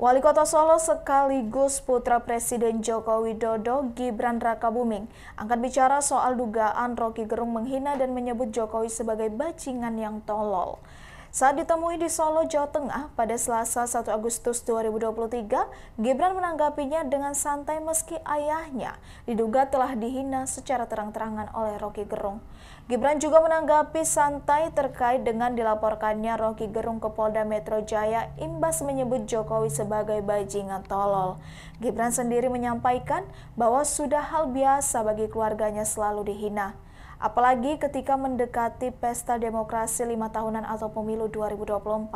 Wali Kota Solo sekaligus putra Presiden Joko Widodo, Gibran Rakabuming, Buming, angkat bicara soal dugaan Rocky Gerung menghina dan menyebut Jokowi sebagai bacingan yang tolol. Saat ditemui di Solo, Jawa Tengah pada Selasa 1 Agustus 2023, Gibran menanggapinya dengan santai meski ayahnya diduga telah dihina secara terang-terangan oleh Rocky Gerung. Gibran juga menanggapi santai terkait dengan dilaporkannya Rocky Gerung ke Polda Metro Jaya imbas menyebut Jokowi sebagai bajingan tolol. Gibran sendiri menyampaikan bahwa sudah hal biasa bagi keluarganya selalu dihina apalagi ketika mendekati pesta demokrasi lima tahunan atau pemilu 2024.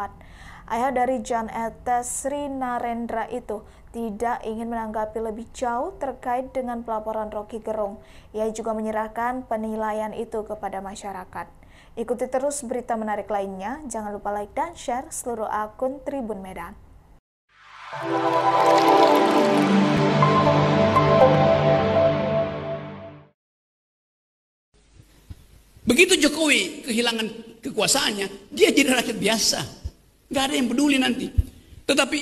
Ayah dari Jan Etes Sri Narendra itu tidak ingin menanggapi lebih jauh terkait dengan pelaporan Rocky Gerung. Ia juga menyerahkan penilaian itu kepada masyarakat. Ikuti terus berita menarik lainnya. Jangan lupa like dan share seluruh akun Tribun Medan. Begitu Jokowi kehilangan kekuasaannya, dia jadi rakyat biasa. Gak ada yang peduli nanti. Tetapi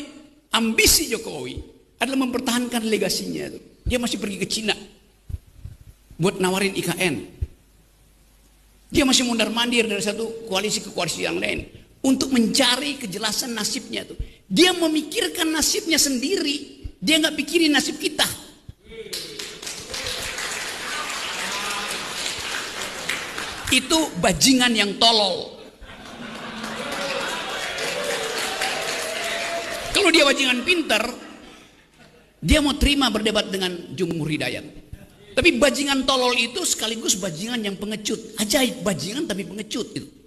ambisi Jokowi adalah mempertahankan legasinya. Dia masih pergi ke Cina buat nawarin IKN. Dia masih mondar mandir dari satu koalisi ke koalisi yang lain untuk mencari kejelasan nasibnya tuh. Dia memikirkan nasibnya sendiri. Dia nggak pikirin nasib kita. itu bajingan yang tolol. Kalau dia bajingan pinter, dia mau terima berdebat dengan Jumhur Hidayat. Tapi bajingan tolol itu sekaligus bajingan yang pengecut. Ajaib bajingan tapi pengecut. itu.